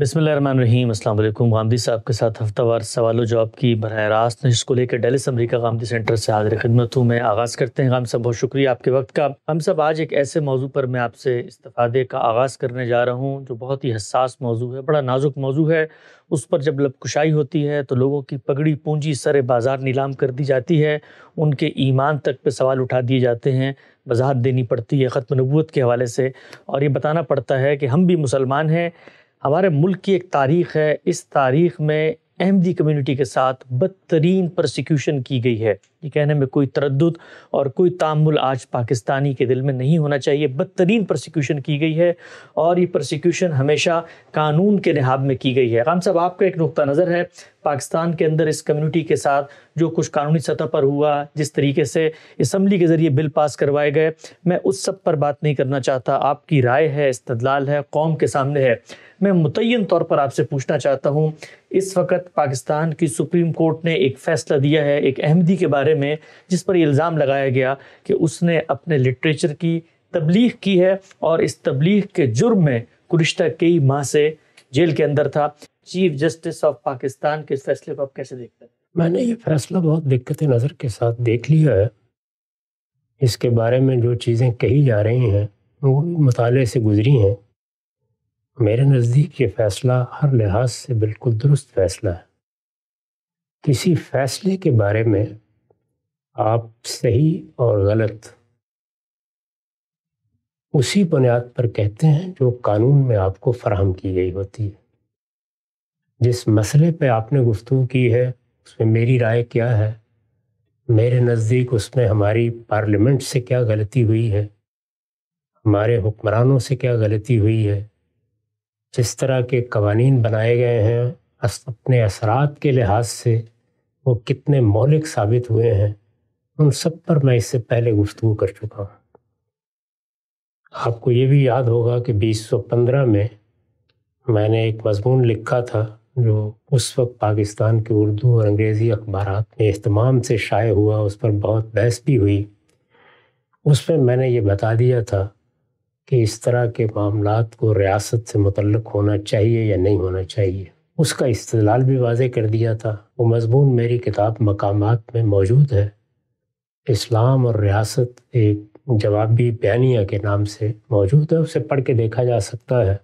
बिसमीम अल्लाम गांधी साहब के साथ हफ्तावार सवाल जवाब की बरह रास्त जिसको लेकर डेलिस अमरीका गांधी सेंटर से हाजिर खिदमत हूँ मैं आगाज़ करते हैं गांधी साहब बहुत शुक्रिया आपके वक्त का हम सब आज एक ऐसे मौजू पर मैं आपसे इस्तफ़ादे का आगाज़ करने जा रहा हूँ जो बहुत ही हसास मौजू है बड़ा नाजुक मौजू है उस पर जब कुशाई होती है तो लोगों की पगड़ी पूंजी सर बाज़ार नीलाम कर दी जाती है उनके ईमान तक पे सवाल उठा दिए जाते हैं वजाहत देनी पड़ती है ख़त्म नबूत के हवाले से और ये बताना पड़ता है कि हम भी मुसलमान हैं हमारे मुल्क की एक तारीख़ है इस तारीख़ में अहमदी कम्यूनिटी के साथ बदतरीन प्रोसिक्यूशन की गई है ये कहने में कोई तरद और कोई तामुल आज पाकिस्तानी के दिल में नहीं होना चाहिए बदतरीन प्रोसिक्यूशन की गई है और ये प्रोसिक्यूशन हमेशा कानून के लिहाब में की गई है राम साहब आपका एक नुक़ नज़र है पाकिस्तान के अंदर इस कम्युनिटी के साथ जो कुछ कानूनी सतह पर हुआ जिस तरीके से इसम्बली के ज़रिए बिल पास करवाए गए मैं उस सब पर बात नहीं करना चाहता आपकी राय है इस्तलाल है कौम के सामने है मैं मुतन तौर पर आपसे पूछना चाहता हूँ इस वक्त पाकिस्तान की सुप्रीम कोर्ट ने एक फ़ैसला दिया है एक अहमदी के बारे बारे में जिस पर इल्ज़ाम लगाया गया कि उसने अपने लिटरेचर की तबलीग की है और इस तबलीग के जुर्म में गुज्त कई माह से जेल के अंदर था चीफ जस्टिस ऑफ पाकिस्तान के इस फैसले को आप कैसे देखते हैं मैंने ये फैसला बहुत दिक्कत नज़र के साथ देख लिया है इसके बारे में जो चीज़ें कही जा रही हैं वो मताले से गुजरी हैं मेरे नज़दीक ये फ़ैसला हर लिहाज से बिल्कुल दुरुस्त फैसला है किसी फ़ैसले के बारे में आप सही और गलत उसी बुनियाद पर कहते हैं जो कानून में आपको फराहम की गई होती है जिस मसले पे आपने गुफ्तु की है उसमें मेरी राय क्या है मेरे नज़दीक उसमें हमारी पार्लियामेंट से क्या गलती हुई है हमारे हुक्मरानों से क्या गलती हुई है जिस तरह के कवानीन बनाए गए हैं अपने असरात के लिहाज से वो कितने मौलिक साबित हुए हैं उन सब पर मैं इससे पहले गुफ्तु कर चुका हूँ आपको ये भी याद होगा कि 2015 में मैंने एक मजमून लिखा था जो उस वक्त पाकिस्तान के उर्दू और अंग्रेज़ी अखबार में अहतमाम से शाये हुआ उस पर बहुत बहस भी हुई उसमें मैंने ये बता दिया था कि इस तरह के मामला को रियासत से मुतलक होना चाहिए या नहीं होना चाहिए उसका इस्तेलाल भी वाजे कर दिया था वो मजमून मेरी किताब मकाम में मौजूद है इस्लाम और रियासत एक जवाबी बयानिया के नाम से मौजूद है उसे पढ़ के देखा जा सकता है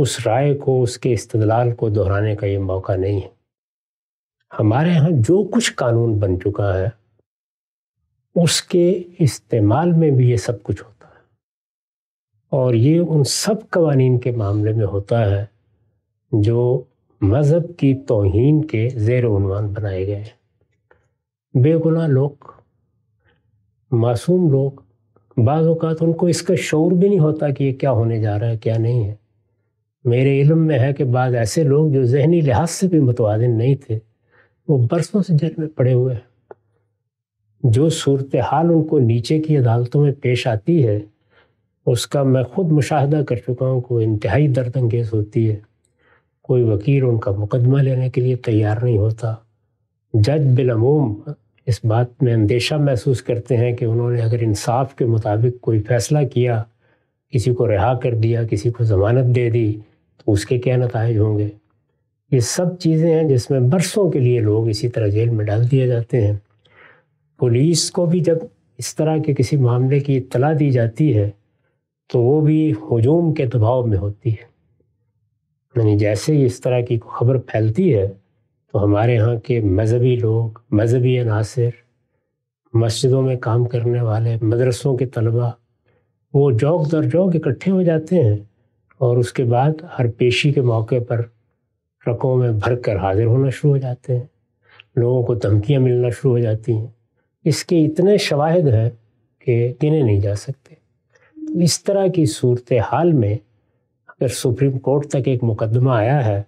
उस राय को उसके इस्तलाल को दोहराने का ये मौका नहीं है हमारे यहाँ जो कुछ कानून बन चुका है उसके इस्तेमाल में भी ये सब कुछ होता है और ये उन सब कवानीन के मामले में होता है जो मज़हब की तोहन के ज़ेरवान बनाए गए हैं बेगुनाह लोग मासूम लोग बाज़ अवत उनको इसका शौर भी नहीं होता कि ये क्या होने जा रहा है क्या नहीं है मेरे इलम में है कि बाद ऐसे लोग जो जहनी लिहाज से भी मतवाजन नहीं थे वो बरसों से जेल में पड़े हुए हैं जो सूरत हाल उनको नीचे की अदालतों में पेश आती है उसका मैं खुद मुशाह कर चुका हूँ कोई इंतहाई दर्द अंगेज होती है कोई वकील उनका मुकदमा लेने के लिए तैयार नहीं होता जज बिलमूम इस बात में अंदेशा महसूस करते हैं कि उन्होंने अगर इंसाफ के मुताबिक कोई फैसला किया किसी को रिहा कर दिया किसी को ज़मानत दे दी तो उसके क्या नतज होंगे ये सब चीज़ें हैं जिसमें बरसों के लिए लोग इसी तरह जेल में डाल दिए जाते हैं पुलिस को भी जब इस तरह के किसी मामले की इतला दी जाती है तो वो भी हजूम के दबाव में होती है यानी जैसे ही इस तरह की खबर फैलती है तो हमारे यहाँ के मज़हबी लोग मज़हबी अनासर मस्जिदों में काम करने वाले मदरसों के तलबा वो जौक दर जौक इकट्ठे हो जाते हैं और उसके बाद हर पेशी के मौके पर ट्रकों में भर कर हाजिर होना शुरू हो जाते हैं लोगों को धमकियाँ मिलना शुरू हो जाती हैं इसके इतने शवाहद हैं कि गिने नहीं जा सकते तो इस तरह की सूरत हाल में अगर सुप्रीम कोर्ट तक एक मुकदमा आया है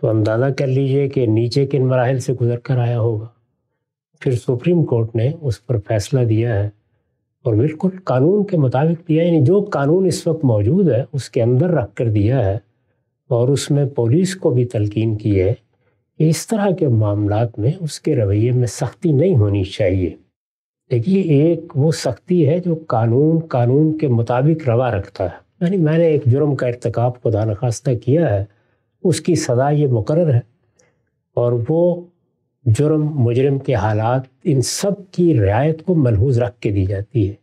तो अंदाज़ा कर लीजिए कि नीचे किन मराहल से गुजर कर आया होगा फिर सुप्रीम कोर्ट ने उस पर फैसला दिया है और बिल्कुल कानून के मुताबिक दिया यानी जो कानून इस वक्त मौजूद है उसके अंदर रख कर दिया है और उसमें पुलिस को भी तलकिन की है कि इस तरह के मामला में उसके रवैये में सख्ती नहीं होनी चाहिए देखिए एक वो सख्ती है जो कानून कानून के मुताबिक रवा रखता है यानी मैंने एक जुर्म का irtikab खुदा नखास्ता किया है उसकी सज़ा ये मुकर है और वो जुर्म मुजरम के हालात इन सब की रियायत को मलहूज रख के दी जाती है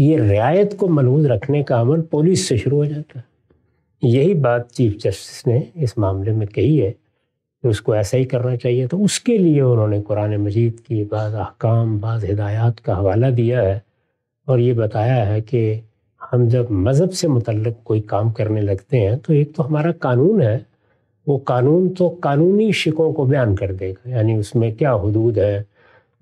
ये रियायत को मलहूज रखने का अमल पुलिस से शुरू हो जाता है यही बात चीफ जस्टिस ने इस मामले में कही है कि उसको ऐसा ही करना चाहिए तो उसके लिए उन्होंने कुरान मजीद की बाद अहकाम बाद हिदायत का हवाला दिया है और ये बताया है कि हम जब मज़हब से मतलब कोई काम करने लगते हैं तो एक तो हमारा कानून है वो कानून तो कानूनी शिकों को बयान कर देगा यानी उसमें क्या हदूद है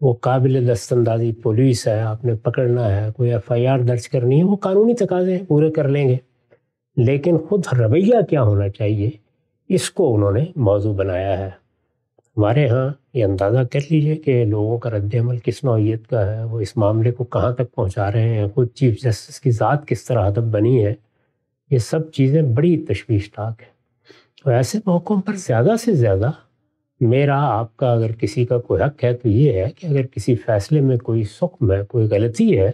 वो काबिल दस्तंदाजी पुलिस है आपने पकड़ना है कोई एफ आई आर दर्ज करनी है वो कानूनी तकाजे पूरे कर लेंगे लेकिन ख़ुद रवैया क्या होना चाहिए इसको उन्होंने मौजू बनाया है हमारे यहाँ ये अंदाज़ा कर लीजिए कि लोगों का रद्द किस नौीयत का है वो इस मामले को कहाँ तक पहुँचा रहे हैं खुद चीफ जस्टिस की ज़ात किस तरह अदब बनी है ये सब चीज़ें बड़ी तशवीशनाक हैं तो ऐसे मौक़ों पर ज़्यादा से ज़्यादा मेरा आपका अगर किसी का कोई हक है तो ये है कि अगर किसी फ़ैसले में कोई सुखम है कोई गलती है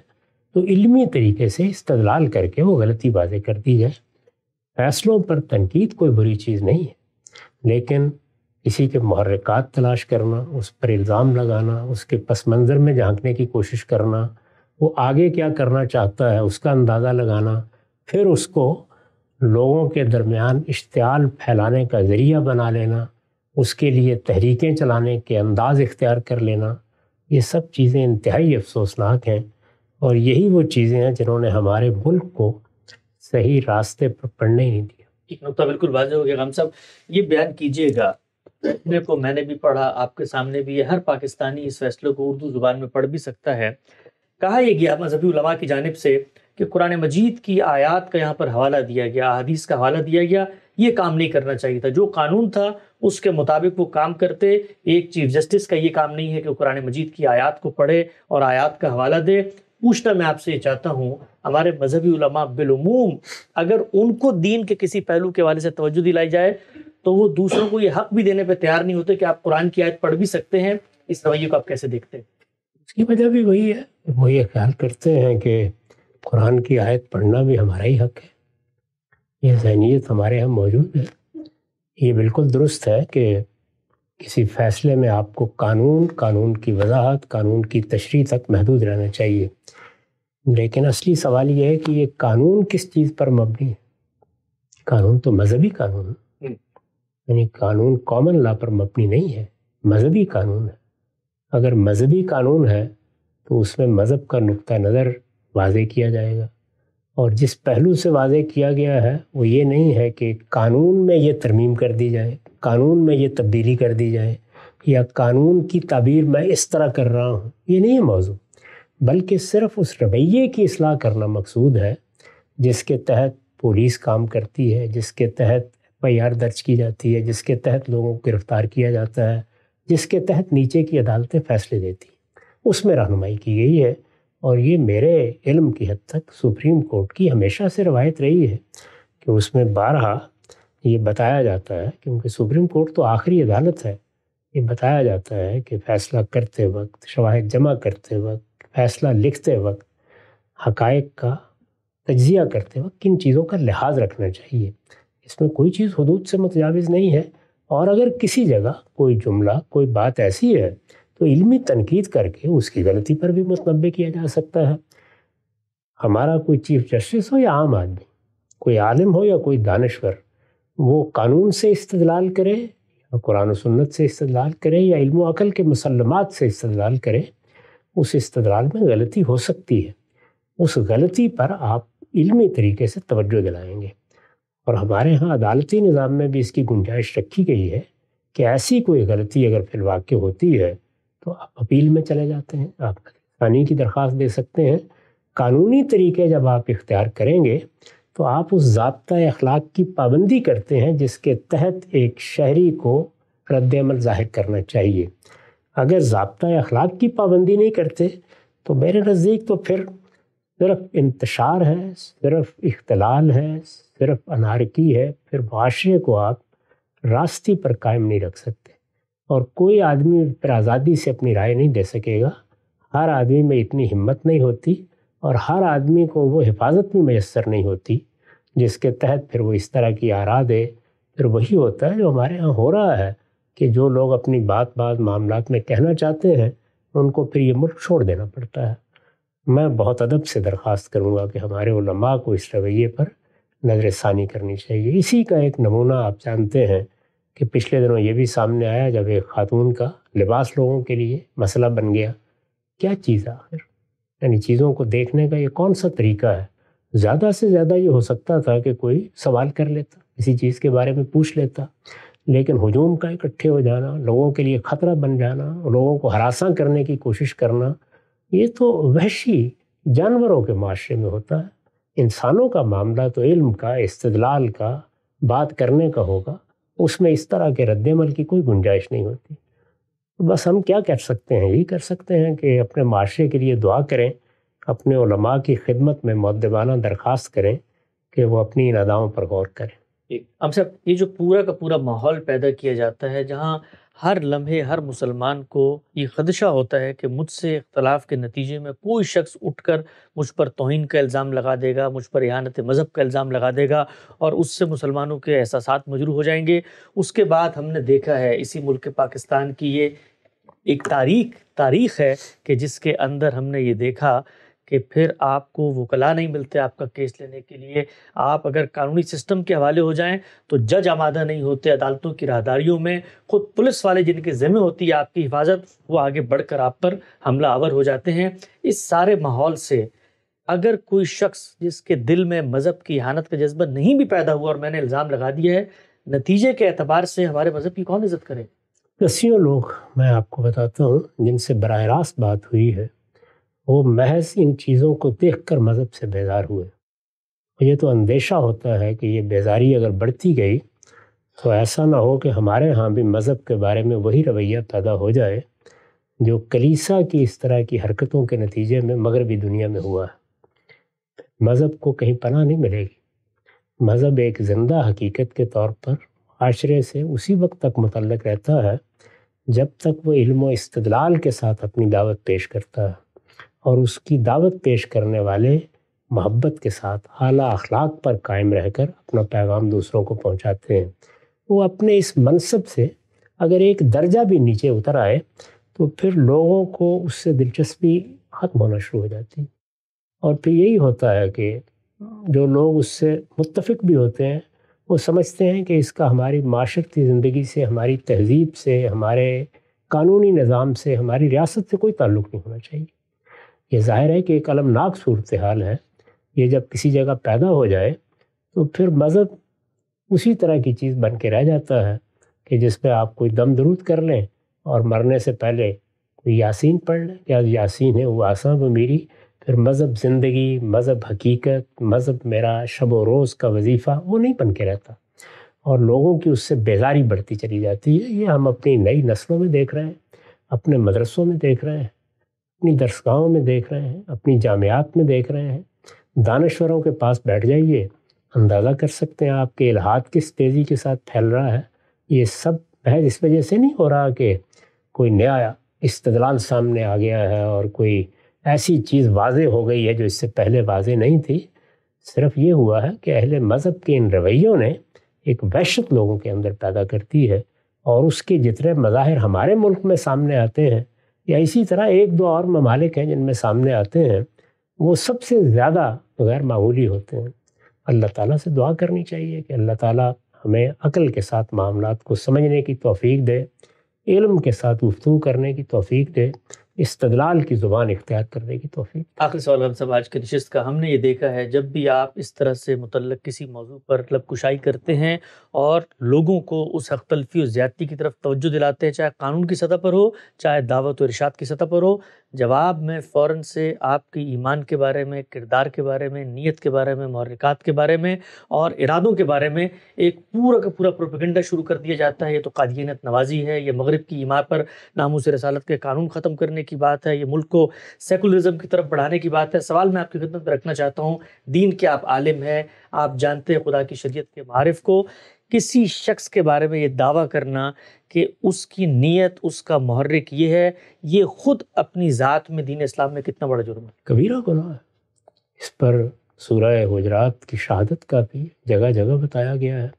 तो इल्मी तरीके से इस्तलाल करके वो गलती बाजें कर दी जाए फैसलों पर तनकीद कोई बुरी चीज़ नहीं है लेकिन किसी के महरक़ात तलाश करना उस पर इल्ज़ाम लगाना उसके पस मंज़र में झांकने की कोशिश करना वो आगे क्या करना चाहता है उसका अंदाज़ा लगाना फिर उसको लोगों के दरमियान इश्तियाल फैलाने का ज़रिया बना लेना उसके लिए तहरीकें चलाने के अंदाज इख्तियार कर लेना ये सब चीज़ें इंतहाई अफसोसनाक हैं और यही वो चीज़ें हैं जिन्होंने हमारे मुल्क को सही रास्ते पर पढ़ने ही नहीं दिया एक नुकता बिल्कुल वाजह हो गया हम सब ये बयान कीजिएगा देखो को मैंने भी पढ़ा आपके सामने भी है हर पाकिस्तानी इस फैसले को उर्दू ज़ुबान में पढ़ भी सकता है कहा यह गया मजहबी की जानब से कि कुरान मजीद की आयात का यहाँ पर हवाला दिया गया अदीस का हवाला दिया गया ये काम नहीं करना चाहिए था जो कानून था उसके मुताबिक वो काम करते एक चीफ जस्टिस का ये काम नहीं है कि कुरान मजीद की आयात को पढ़े और आयात का हवाला दे पूछना मैं आपसे ये चाहता हूँ हमारे मजहबी बिलूम अगर उनको दीन के किसी पहलू के हवाले से तवज्जो दिलाई जाए तो वो दूसरों को ये हक भी देने पर तैयार नहीं होते कि आप कुरान की आयत पढ़ भी सकते हैं इस रवैये को आप कैसे देखते हैं उसकी वजह भी वही है वो ये ख्याल करते हैं कि कुरान की आयत पढ़ना भी हमारा ही हक है यह जहनीत हमारे यहाँ मौजूद है ये बिल्कुल दुरुस्त है कि किसी फैसले में आपको कानून कानून की वजाहत कानून की तशरी तक महदूद रहना चाहिए लेकिन असली सवाल यह है कि ये कानून किस चीज़ पर मबनी है कानून तो मजहबी कानून हम्म। यानी कानून कॉमन लॉ पर मबनी नहीं है मजहबी कानून है अगर मजहबी कानून है तो उसमें मज़हब का नुक़ नज़र वाजे किया जाएगा और जिस पहलू से वाजे किया गया है वो ये नहीं है कि कानून में ये तरमीम कर दी जाए कानून में ये तब्दीली कर दी जाए या कानून की तबीर मैं इस तरह कर रहा हूँ ये नहीं है मौजू बल्कि सिर्फ उस रवैये की असलाह करना मकसूद है जिसके तहत पुलिस काम करती है जिसके तहत एफ दर्ज की जाती है जिसके तहत लोगों को गिरफ़्तार किया जाता है जिसके तहत नीचे की अदालतें फ़ैसले देती हैं उसमें रहनुमाई की गई है और ये मेरे इल्म की हद तक सुप्रीम कोर्ट की हमेशा से रवायत रही है कि उसमें बारहा ये बताया जाता है क्योंकि सुप्रीम कोर्ट तो आखिरी अदालत है ये बताया जाता है कि फ़ैसला करते वक्त शवाहद जमा करते वक्त फ़ैसला लिखते वक्त हकायक का तजिया करते वक्त किन चीज़ों का लिहाज रखना चाहिए इसमें कोई चीज़ हदूद से मतजावज़ नहीं है और अगर किसी जगह कोई जुमला कोई बात ऐसी है तो इल्मी तनकीद करके उसकी गलती पर भी मतनबे किया जा सकता है हमारा कोई चीफ जस्टिस हो या आम आदमी कोई आलिम हो या कोई दानश्वर वो कानून से इस्तलाल करे या कुरान सन्नत से इस्तलाल करे या इल्म अकल के मुसलमत से इस्तलाल करे उस इस्तलाल में गलती हो सकती है उस गलती पर आप इल्मी तरीके से तवज्जो दिलाएंगे और हमारे यहाँ अदालती निज़ाम में भी इसकी गुंजाइश रखी गई है कि ऐसी कोई गलती अगर फिर वाक्य होती है तो आप अपील में चले जाते हैं आप पानी की दरख्वास्त दे सकते हैं कानूनी तरीके जब आप इख्तियार करेंगे तो आप उस जबता अखलाक की पाबंदी करते हैं जिसके तहत एक शहरी को रद्दमल ज़ाहिर करना चाहिए अगर जबता अखलाक की पाबंदी नहीं करते तो मेरे नज़दीक तो फिर सिर्फ इंतशार है सिर्फ इख्तलाल है सिर्फ अनारकी है फिर माशरे को आप रास्ते पर कायम नहीं रख सकते और कोई आदमी पर आज़ादी से अपनी राय नहीं दे सकेगा हर आदमी में इतनी हिम्मत नहीं होती और हर आदमी को वो हिफाजत भी मैसर नहीं होती जिसके तहत फिर वो इस तरह की आरा दे फिर वही होता है जो हमारे यहाँ हो रहा है कि जो लोग अपनी बात बात मामला में कहना चाहते हैं उनको फिर ये मुल्क छोड़ देना पड़ता है मैं बहुत अदब से दरख्वास्त करूँगा कि हमारे उलमा को इस रवैये पर नजर करनी चाहिए इसी का एक नमूना आप जानते हैं कि पिछले दिनों ये भी सामने आया जब एक खातून का लिबास लोगों के लिए मसला बन गया क्या चीज़ आखिर यानी चीज़ों को देखने का ये कौन सा तरीका है ज़्यादा से ज़्यादा ये हो सकता था कि कोई सवाल कर लेता किसी चीज़ के बारे में पूछ लेता लेकिन हजूम का इकट्ठे हो जाना लोगों के लिए ख़तरा बन जाना लोगों को हरासा करने की कोशिश करना ये तो वहशी जानवरों के माशरे में होता है इंसानों का मामला तो इल्म का इस्तलाल का बात करने का होगा उसमें इस तरह के रद्दमल की कोई गुंजाइश नहीं होती बस हम क्या कर सकते हैं यही कर सकते हैं कि अपने माशरे के लिए दुआ करें अपने उलमा की खिदमत में मददबाना दरख्वास्त करें कि वो अपनी इन अदाओं पर गौर करें अब सब ये जो पूरा का पूरा माहौल पैदा किया जाता है जहाँ हर लम्हे हर मुसलमान को ये खदशा होता है कि मुझसे इख्तलाफ के नतीजे में कोई शख्स उठकर मुझ पर तोहन का इल्ज़ाम लगा देगा मुझ पर इहानत मज़हब का इल्ज़ाम लगा देगा और उससे मुसलमानों के एहसास मजरू हो जाएंगे उसके बाद हमने देखा है इसी मुल्क पाकिस्तान की ये एक तारीख तारीख है कि जिसके अंदर हमने ये देखा कि फिर आपको वकला नहीं मिलते आपका केस लेने के लिए आप अगर कानूनी सिस्टम के हवाले हो जाएं तो जज आमादा नहीं होते अदालतों की राहदारियों में खुद पुलिस वाले जिनके ज़िम्मे होती है आपकी हिफाजत वो आगे बढ़कर आप पर हमला आवर हो जाते हैं इस सारे माहौल से अगर कोई शख्स जिसके दिल में मज़हब की हानत का जज्बा नहीं भी पैदा हुआ और मैंने इल्ज़ाम लगा दिया है नतीजे के अतबार से हमारे मज़हब की कौन इज़्ज़त करें दसियों लोग मैं आपको बताता हूँ जिनसे बरह रास्त बात हुई है वो महज इन चीज़ों को देखकर मज़हब से बेजार हुए ये तो अंदेशा होता है कि ये बेजारी अगर बढ़ती गई तो ऐसा ना हो कि हमारे यहाँ भी मज़हब के बारे में वही रवैया पैदा हो जाए जो कलीसा की इस तरह की हरकतों के नतीजे में मगरबी दुनिया में हुआ है मज़हब को कहीं पना नहीं मिलेगी मज़हब एक ज़िंदा हकीकत के तौर पर आशरे से उसी वक्त तक मुतल रहता है जब तक वो इल्म इस्तलाल के साथ अपनी दावत पेश करता है और उसकी दावत पेश करने वाले मोहब्बत के साथ आला अखलाक पर कायम रहकर अपना पैगाम दूसरों को पहुंचाते हैं वो अपने इस मनसब से अगर एक दर्जा भी नीचे उतर आए तो फिर लोगों को उससे दिलचस्पी ख़त्म होना शुरू हो जाती और फिर यही होता है कि जो लोग उससे मुतफिक भी होते हैं वो समझते हैं कि इसका हमारी माशरती ज़िंदगी से हमारी तहजीब से हमारे कानूनी निज़ाम से हमारी रियासत से कोई ताल्लुक़ नहीं होना चाहिए ये जाहिर है कि एक अलमनाक सूरत हाल है ये जब किसी जगह पैदा हो जाए तो फिर मज़हब उसी तरह की चीज़ बन के रह जाता है कि जिस पर आप कोई दम दरूद कर लें और मरने से पहले कोई यासीन पढ़ लें या यासीन है वो आसान व मेरी फिर मज़हब ज़िंदगी मज़हब हकीकत मज़हब मेरा शब व रोज़ का वजीफ़ा वो नहीं बन के रहता और लोगों की उससे बेजारी बढ़ती चली जाती है ये हम अपनी नई नस्लों में देख रहे हैं अपने मदरसों में देख रहे हैं अपनी दरसगाहों में देख रहे हैं अपनी जामियात में देख रहे हैं दानश्वरों के पास बैठ जाइए अंदाज़ा कर सकते हैं आपके इलाहात किस तेज़ी के साथ फैल रहा है ये सब महज इस वजह से नहीं हो रहा कि कोई नया इस्तलाल सामने आ गया है और कोई ऐसी चीज़ वाज हो गई है जो इससे पहले वाज नहीं थी सिर्फ ये हुआ है कि अहले मज़हब के इन रवैयों ने एक वहशत लोगों के अंदर पैदा करती है और उसके जितने मज़ाहिर हमारे मुल्क में सामने आते हैं या इसी तरह एक दो और ममालिक हैं जिनमें सामने आते हैं वो सबसे ज़्यादा गैर मामूली होते हैं अल्लाह ताला से दुआ करनी चाहिए कि अल्लाह ताला हमें अकल के साथ मामला को समझने की तोफ़ी दे इल्म के साथ गुफ्तु करने की तोफ़ी दे इस्तलाल की ज़ुबान इख्तियार करने की तोफ़ी आखिर सवाल हम सब आज के नशस्त का हमने ये देखा है जब भी आप इस तरह से मुतल किसी मौजू पर मतलब कुशाई करते हैं और लोगों को उस हक और ज़्यादती की तरफ तोज्जो दिलाते हैं चाहे कानून की सतह पर हो चाहे दावत और इर्शाद की सतह पर हो जवाब में फ़ौर से आपकी ईमान के बारे में किरदार के बारे में नीयत के बारे में मौरक़ात के बारे में और इरादों के बारे में एक पूरा का पूरा प्रोपिगेंडा शुरू कर दिया जाता है ये तो कादियनत नवाजी है ये मगरब की ईमा पर नामोस रसालत के कानून ख़त्म करने की बात है ये मुल्क को सेकुलरिज़म की तरफ बढ़ाने की बात है सवाल मैं आपकी खिदमत में रखना चाहता हूँ दीन के आप आलिम हैं आप जानते हैं खुदा की शरीत के मारफ़ को किसी शख्स के बारे में ये दावा करना कि उसकी नीयत उसका महर्रिक ये है ये ख़ुद अपनी ज़ात में दीन इस्लाम में कितना बड़ा जुर्म है कबीरा गुनाह है इस पर सूरह हजरात की शहादत का भी जगह जगह बताया गया है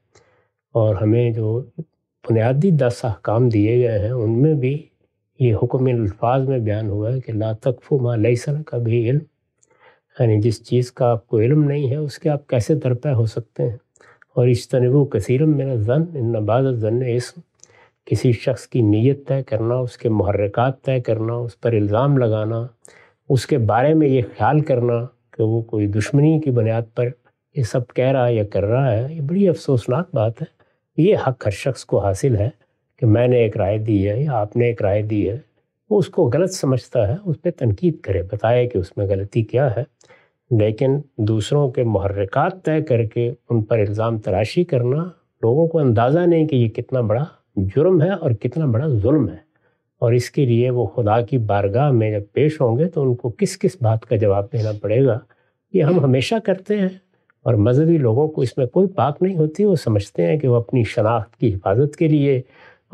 और हमें जो बुनियादी दस अहकाम दिए गए हैं उनमें भी ये हुक्म अल्फाज में बयान हुआ है कि ला तकफ़ु माँ लईसल का भी इल्म यानी जिस चीज़ का आपको इल्म नहीं है उसके आप कैसे दरपे हो सकते हैं और इजतनबू कसरम मेरा ज़न इन नबाज ज़न इसम किसी शख्स की नीयत तय करना उसके महरक तय करना उस पर इल्ज़ाम लगाना उसके बारे में ये ख्याल करना कि वो कोई दुश्मनी की बुनियाद पर ये सब कह रहा है या कर रहा है ये बड़ी अफसोसनाक बात है ये हक हर शख्स को हासिल है कि मैंने एक राय दी है या आपने एक राय दी है वो उसको गलत समझता है उस पर तनकीद करे बताए कि उसमें गलती क्या है लेकिन दूसरों के महरक तय करके उन पर इल्ज़ाम तराशी करना लोगों को अंदाज़ा नहीं कि ये कितना बड़ा जुर्म है और कितना बड़ा जुल्म है और इसके लिए वो खुदा की बारगाह में जब पेश होंगे तो उनको किस किस बात का जवाब देना पड़ेगा ये हम हमेशा करते हैं और मजहबी लोगों को इसमें कोई पाक नहीं होती वो समझते हैं कि वो अपनी शनाख्त की हिफाजत के लिए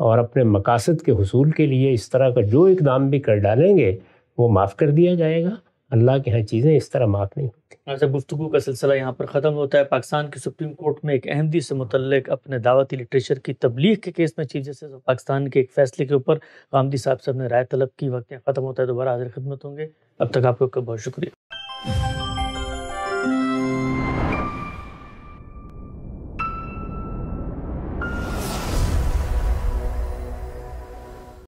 और अपने मकासद के हसूल के लिए इस तरह का जो इकदाम भी कर डालेंगे वो माफ़ कर दिया जाएगा अल्लाह के यहाँ चीज़ें इस तरह माफ़ नहीं होती गुफ्तु का सिलसिला यहाँ पर ख़त्म होता है पाकिस्तान की सुप्रीम कोर्ट में एक अहमदी से मुतक अपने दावती लिटरेचर की तबलीग के केस में चीफ जस्टिस ऑफ पाकिस्तान के एक फैसले के ऊपर गांधी साहब से ने राय तलब की वक्त ख़त्म होता है दोबारा हाजिर खदमत होंगे अब तक आपका बहुत शुक्रिया